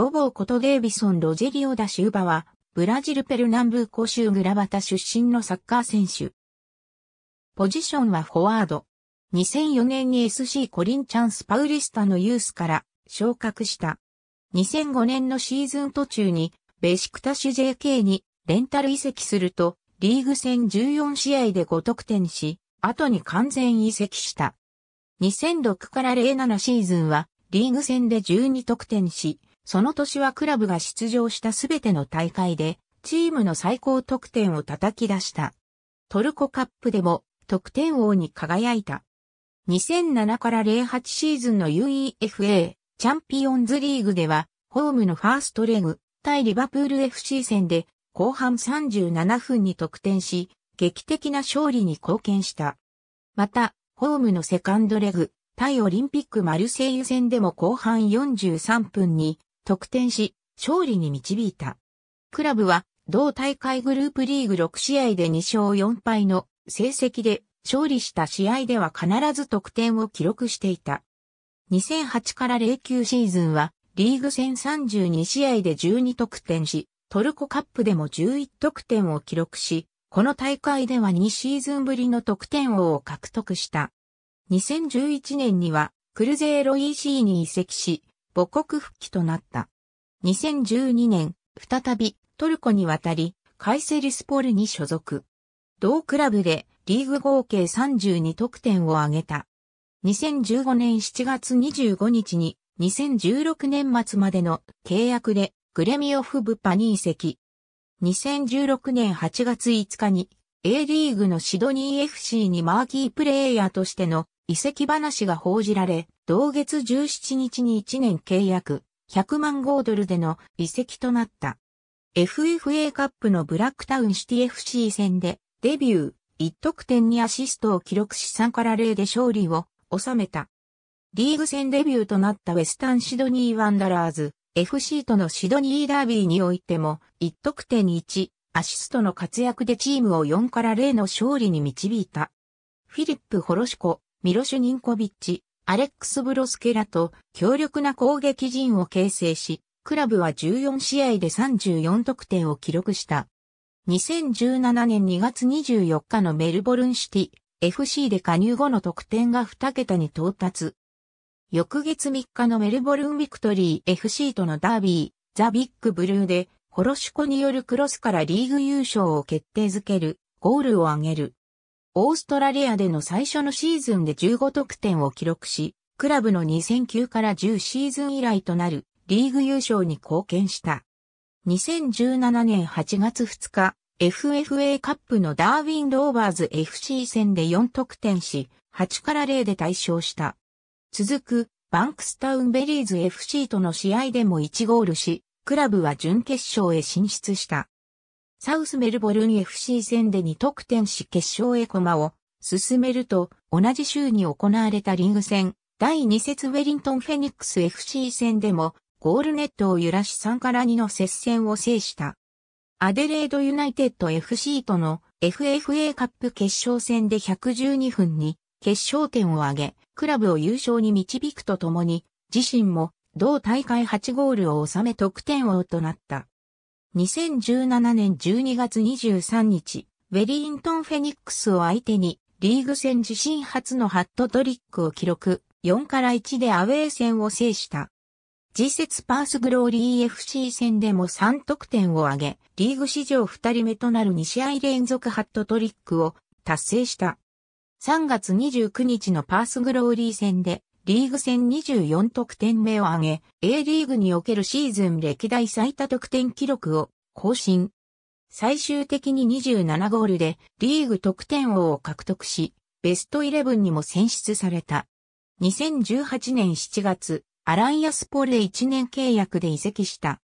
ボボーことデイビソン・ロジェリオ・ダ・シューバは、ブラジルペルナンブーコ州グラバタ出身のサッカー選手。ポジションはフォワード。2004年に SC コリンチャンス・パウリスタのユースから昇格した。2005年のシーズン途中に、ベシクタシュ JK にレンタル移籍すると、リーグ戦14試合で5得点し、後に完全移籍した。2006から07シーズンは、リーグ戦で12得点し、その年はクラブが出場したすべての大会で、チームの最高得点を叩き出した。トルコカップでも得点王に輝いた。2007から08シーズンの UEFA チャンピオンズリーグでは、ホームのファーストレグ対リバプール FC 戦で後半37分に得点し、劇的な勝利に貢献した。また、ホームのセカンドレグ対オリンピックマルセイユ戦でも後半43分に得点し、勝利に導いた。クラブは、同大会グループリーグ6試合で2勝4敗の成績で、勝利した試合では必ず得点を記録していた。2008から09シーズンは、リーグ戦32試合で12得点し、トルコカップでも11得点を記録し、この大会では2シーズンぶりの得点王を獲得した。2011年には、クルゼーロ EC に移籍し、母国復帰となった。2012年、再びトルコに渡り、カイセリスポルに所属。同クラブでリーグ合計32得点を挙げた。2015年7月25日に2016年末までの契約でグレミオフブパに移籍。2016年8月5日に A リーグのシドニー FC にマーキープレイヤーとしての移籍話が報じられ、同月17日に1年契約、100万豪ドルでの移籍となった。FFA カップのブラックタウンシティ FC 戦でデビュー、1得点にアシストを記録し3から0で勝利を収めた。リーグ戦デビューとなったウェスタンシドニーワンダラーズ FC とのシドニーダービーにおいても1得点1、アシストの活躍でチームを4から0の勝利に導いた。フィリップ・ホロシコ、ミロシュニンコビッチ、アレックス・ブロスケラと強力な攻撃陣を形成し、クラブは14試合で34得点を記録した。2017年2月24日のメルボルンシティ FC で加入後の得点が2桁に到達。翌月3日のメルボルンビクトリー FC とのダービー、ザ・ビッグ・ブルーで、ホロシコによるクロスからリーグ優勝を決定づける、ゴールを挙げる。オーストラリアでの最初のシーズンで15得点を記録し、クラブの2009から10シーズン以来となるリーグ優勝に貢献した。2017年8月2日、FFA カップのダーウィン・ローバーズ FC 戦で4得点し、8から0で対勝した。続く、バンクスタウンベリーズ FC との試合でも1ゴールし、クラブは準決勝へ進出した。サウスメルボルン FC 戦で2得点し決勝へ駒を進めると同じ週に行われたリング戦第2節ウェリントンフェニックス FC 戦でもゴールネットを揺らし3から2の接戦を制した。アデレードユナイテッド FC との FFA カップ決勝戦で112分に決勝点を挙げ、クラブを優勝に導くとともに、自身も同大会8ゴールを収め得点王となった。2017年12月23日、ウェリントン・フェニックスを相手に、リーグ戦自身初のハットトリックを記録、4から1でアウェー戦を制した。次節パースグローリー FC 戦でも3得点を挙げ、リーグ史上2人目となる2試合連続ハットトリックを達成した。3月29日のパースグローリー戦でリーグ戦24得点目を挙げ、A リーグにおけるシーズン歴代最多得点記録を更新。最終的に27ゴールでリーグ得点王を獲得し、ベスト11にも選出された。2018年7月、アランヤスポレ1年契約で移籍した。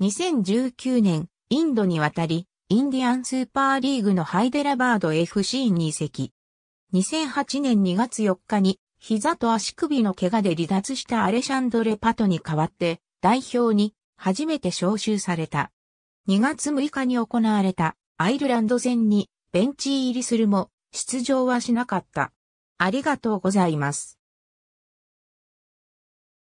2019年、インドに渡り、インディアンスーパーリーグのハイデラバード FC に移籍。2008年2月4日に膝と足首の怪我で離脱したアレシャンドレ・パトに代わって代表に初めて招集された。2月6日に行われたアイルランド戦にベンチ入りするも出場はしなかった。ありがとうございます。